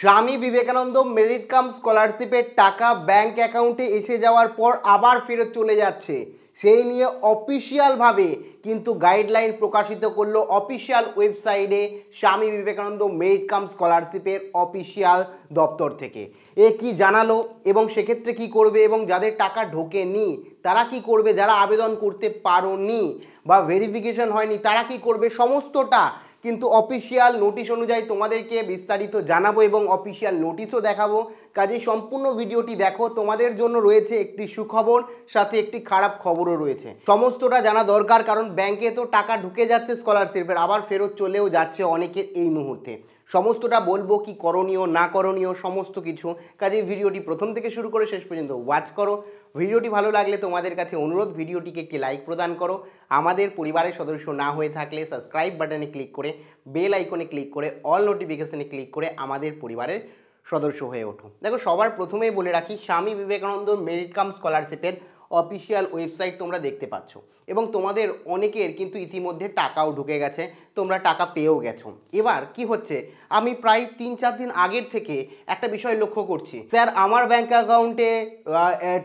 স্বামী Vivekananda merit cum স্কলারশিপের টাকা ব্যাংক অ্যাকাউন্টে এসে যাওয়ার পর আবার ফেরত চলে যাচ্ছে সেই নিয়ে অফিসিয়ালভাবে কিন্তু গাইডলাইন প্রকাশিত করলো অফিসিয়াল ওয়েবসাইটে স্বামী বিবেকানন্দ মেরিট কাম স্কলারশিপের অফিসিয়াল দপ্তর থেকে এ কি জানালো এবং সেক্ষেত্রে কি করবে এবং যাদের টাকা ঢোকেনি তারা কি করবে যারা আবেদন করতে পারো নি বা ভেরিফিকেশন হয়নি তারা কি করবে সমস্তটা কিন্তু অফিসিয়াল নোটিশ অনুযায়ী তোমাদেরকে বিস্তারিত জানাবো এবং অফিসিয়াল নোটিশও দেখাবো কাজে সম্পূর্ণ ভিডিওটি দেখো তোমাদের জন্য রয়েছে একটি সুখবর সাথে একটি খারাপ খবরও রয়েছে সমস্তটা জানা দরকার কারণ ব্যাংকে তো টাকা ঢুকে যাচ্ছে স্কলারশিপের আবার ফেরত চলেও যাচ্ছে অনেকের এই মুহূর্তে সমস্তটা বলবো কি করণীয় না করণীয় সমস্ত কিছু কাজে ভিডিওটি প্রথম থেকে শুরু করে শেষ পর্যন্ত ওয়াচ করো ভিডিওটি ভালো লাগলে তোমাদের কাছে অনুরোধ ভিডিওটিকে একটি লাইক প্রদান করো আমাদের পরিবারের সদস্য না হয়ে থাকলে সাবস্ক্রাইব বাটনে ক্লিক করে বেল আইকনে ক্লিক করে অল নোটিফিকেশানে ক্লিক করে আমাদের পরিবারের সদস্য হয়ে ওঠো দেখো সবার প্রথমেই বলে রাখি স্বামী বিবেকানন্দ মেরিট কাম স্কলারশিপের অফিসিয়াল ওয়েবসাইট তোমরা দেখতে পাচ্ছ এবং তোমাদের অনেকের কিন্তু ইতিমধ্যে টাকাও ঢুকে গেছে তোমরা টাকা পেয়েও গেছো এবার কি হচ্ছে আমি প্রায় তিন চার দিন আগের থেকে একটা বিষয় লক্ষ্য করছি স্যার আমার ব্যাঙ্ক অ্যাকাউন্টে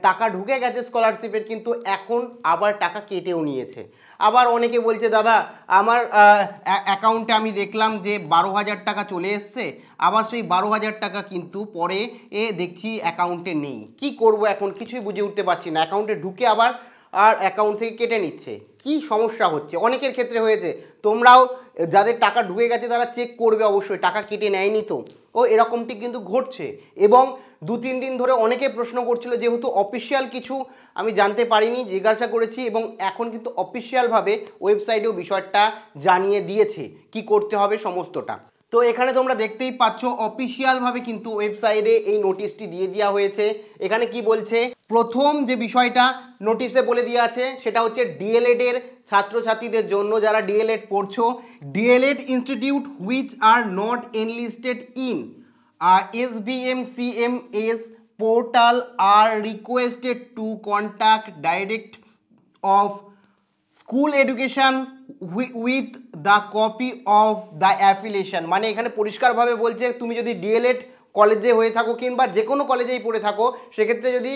টাকা ঢুকে গেছে স্কলারশিপের কিন্তু এখন আবার টাকা কেটেও নিয়েছে আবার অনেকে বলছে দাদা আমার অ্যাকাউন্টে আমি দেখলাম যে বারো হাজার টাকা চলে এসছে আবার সেই বারো হাজার টাকা কিন্তু পরে এ দেখছি অ্যাকাউন্টে নেই কি করব এখন কিছুই বুঝে উঠতে পারছি না অ্যাকাউন্টে ঢুকে আবার আর অ্যাকাউন্ট থেকে কেটে নিচ্ছে কি সমস্যা হচ্ছে অনেকের ক্ষেত্রে হয়েছে তোমরাও যাদের টাকা ঢুকে গেছে তারা চেক করবে অবশ্যই টাকা কেটে নেয়নি তো ও এরকমটি কিন্তু ঘটছে এবং দু তিন দিন ধরে অনেকে প্রশ্ন করছিল যেহেতু অফিসিয়াল কিছু আমি জানতে পারিনি জিজ্ঞাসা করেছি এবং এখন কিন্তু অফিসিয়ালভাবে ওয়েবসাইটেও বিষয়টা জানিয়ে দিয়েছে কি করতে হবে সমস্তটা তো এখানে তোমরা দেখতেই পাচ্ছ অফিসিয়ালভাবে কিন্তু ওয়েবসাইটে এই নোটিশটি দিয়ে দেওয়া হয়েছে এখানে কি বলছে প্রথম যে বিষয়টা নোটিশে বলে দেওয়া আছে সেটা হচ্ছে ডিএলএডের ছাত্রছাত্রীদের জন্য যারা ডিএলএড পড়ছো DElEd institute which are not enlisted in S B M C M S portal are requested to contact direct of school education with the copy of the affiliation মানে এখানে পরিষ্কারভাবে বলছে তুমি যদি ডিএলএড কলেজে হয়ে থাকো কিংবা যে কোনো কলেজেই পড়ে থাকো সেক্ষেত্রে যদি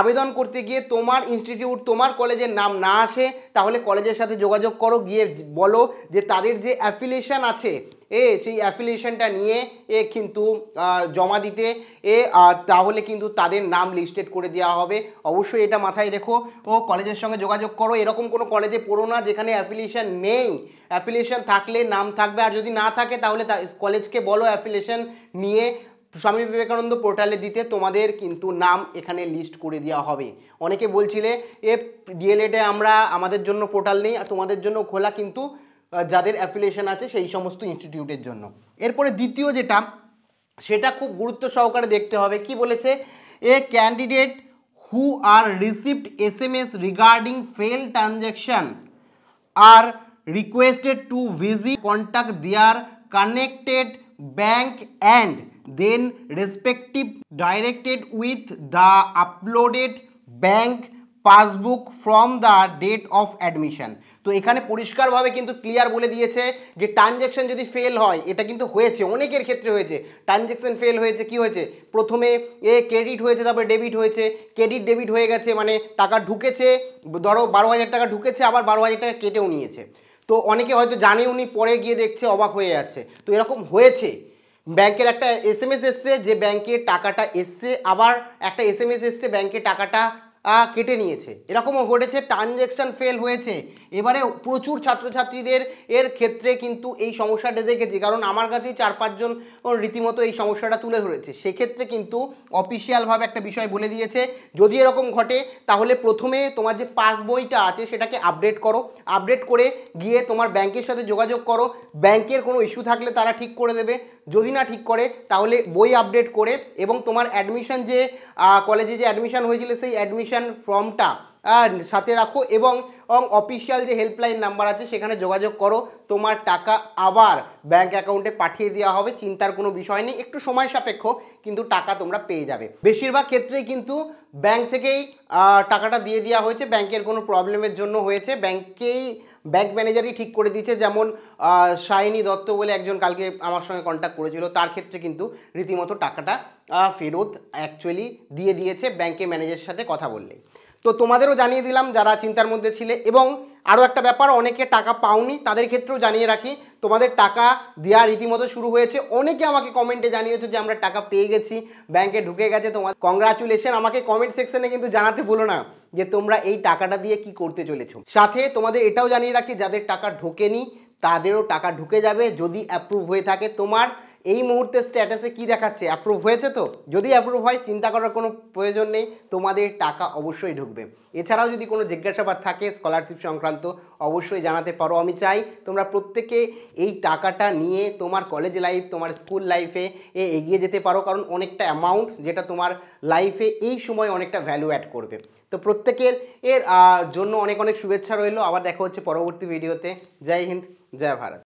আবেদন করতে গিয়ে তোমার ইনস্টিটিউট তোমার কলেজের নাম না আসে তাহলে কলেজের সাথে যোগাযোগ করো গিয়ে বলো যে তাদের যে অ্যাফিলিয়েশান আছে এ সেই অ্যাফিলিয়েশানটা নিয়ে এ কিন্তু জমা দিতে এ তাহলে কিন্তু তাদের নাম লিস্টেড করে দেওয়া হবে অবশ্যই এটা মাথায় রেখো ও কলেজের সঙ্গে যোগাযোগ করো এরকম কোনো কলেজে পড়ো না যেখানে অ্যাফিলিয়েশান নেই অ্যাফিলিয়েশন থাকলে নাম থাকবে আর যদি না থাকে তাহলে কলেজকে বলো অ্যাফিলিয়েশান নিয়ে স্বামী বিবেকানন্দ পোর্টালে দিতে তোমাদের কিন্তু নাম এখানে লিস্ট করে দেওয়া হবে অনেকে বলছিলে এ ডিএলএডে আমরা আমাদের জন্য পোর্টাল নেই আর তোমাদের জন্য খোলা কিন্তু যাদের অ্যাফিলিয়েশন আছে সেই সমস্ত ইনস্টিটিউটের জন্য এরপরে দ্বিতীয় যেটা সেটা খুব গুরুত্ব সহকারে দেখতে হবে কি বলেছে a candidate who are received S M S regarding fail transaction are requested to visit contact their connected bank and then respective directed with the uploaded bank passbook from the date of admission তো এখানে পরিষ্কারভাবে কিন্তু clear বলে দিয়েছে যে transaction যদি fail হয় এটা কিন্তু হয়েছে অনেকের ক্ষেত্রে হয়েছে ট্রানজ্যাকশান ফেল হয়েছে কি হয়েছে প্রথমে এ ক্রেডিট হয়েছে তারপরে ডেবিট হয়েছে ক্রেডিট ডেবিট হয়ে গেছে মানে টাকা ঢুকেছে ধরো বারো হাজার টাকা ঢুকেছে আবার বারো হাজার টাকা কেটেও নিয়েছে তো অনেকে হয়তো জানে উনি পরে গিয়ে দেখছে অবাক হয়ে যাচ্ছে তো এরকম হয়েছে ব্যাংকের একটা এস এম এসছে যে ব্যাংকে টাকাটা এসছে আবার একটা এস এম এস এসছে ব্যাংকে টাকাটা কেটে নিয়েছে এরকমও ঘটেছে ট্রানজ্যাকশান ফেল হয়েছে এবারে প্রচুর ছাত্রছাত্রীদের এর ক্ষেত্রে কিন্তু এই সমস্যাটা দেখেছি কারণ আমার কাছেই চার পাঁচজন রীতিমতো এই সমস্যাটা তুলে ধরেছে সেক্ষেত্রে কিন্তু অফিসিয়ালভাবে একটা বিষয় বলে দিয়েছে যদি এরকম ঘটে তাহলে প্রথমে তোমার যে পাস বইটা আছে সেটাকে আপডেট করো আপডেট করে গিয়ে তোমার ব্যাংকের সাথে যোগাযোগ করো ব্যাংকের কোনো ইস্যু থাকলে তারা ঠিক করে দেবে যদি না ঠিক করে তাহলে বই আপডেট করে এবং তোমার অ্যাডমিশন যে কলেজে যে অ্যাডমিশন হয়েছিল সেই অ্যাডমিশন অ্যাপ্লিকেশান ফর্মটা সাথে রাখো এবং অফিসিয়াল যে হেল্পলাইন নাম্বার আছে সেখানে যোগাযোগ করো তোমার টাকা আবার ব্যাঙ্ক অ্যাকাউন্টে পাঠিয়ে দেওয়া হবে চিন্তার কোনো বিষয় নেই একটু সময় সাপেক্ষ কিন্তু টাকা তোমরা পেয়ে যাবে বেশিরভাগ ক্ষেত্রেই কিন্তু ব্যাংক থেকেই টাকাটা দিয়ে দেওয়া হয়েছে ব্যাংকের কোনো প্রবলেমের জন্য হয়েছে ব্যাংকেই ব্যাংক ম্যানেজারই ঠিক করে দিচ্ছে যেমন সায়নী দত্ত বলে একজন কালকে আমার সঙ্গে কন্ট্যাক্ট করেছিল তার ক্ষেত্রে কিন্তু রীতিমতো টাকাটা ফেরত অ্যাকচুয়ালি দিয়ে দিয়েছে ব্যাংকে ম্যানেজারের সাথে কথা বললে তো তোমাদেরও জানিয়ে দিলাম যারা চিন্তার মধ্যে ছিলে এবং আরও একটা ব্যাপার অনেকে টাকা পাওনি তাদের ক্ষেত্রেও জানিয়ে রাখি তোমাদের টাকা দেওয়া রীতিমতো শুরু হয়েছে অনেকে আমাকে কমেন্টে জানিয়েছে যে আমরা টাকা পেয়ে গেছি ব্যাংকে ঢুকে গেছে তোমার কংগ্রাচুলেশন আমাকে কমেন্ট সেকশনে কিন্তু জানাতে বলো না যে তোমরা এই টাকাটা দিয়ে কি করতে চলেছো সাথে তোমাদের এটাও জানিয়ে রাখি যাদের টাকা ঢোকেনি তাদেরও টাকা ঢুকে যাবে যদি অ্যাপ্রুভ হয়ে থাকে তোমার এই মুহূর্তে স্ট্যাটাসে কি দেখাচ্ছে অ্যাপ্রুভ হয়েছে তো যদি অ্যাপ্রুভ হয় চিন্তা করার কোনো প্রয়োজন নেই তোমাদের টাকা অবশ্যই ঢুকবে এছাড়াও যদি কোনো জিজ্ঞাসাবাদ থাকে স্কলারশিপ সংক্রান্ত অবশ্যই জানাতে পারো আমি চাই তোমরা প্রত্যেকে এই টাকাটা নিয়ে তোমার কলেজ লাইফ তোমার স্কুল লাইফে এ এগিয়ে যেতে পারো কারণ অনেকটা অ্যামাউন্ট যেটা তোমার লাইফে এই সময় অনেকটা ভ্যালু অ্যাড করবে তো প্রত্যেকের এর জন্য অনেক অনেক শুভেচ্ছা রইলো আবার দেখা হচ্ছে পরবর্তী ভিডিওতে জয় হিন্দ জয় ভারত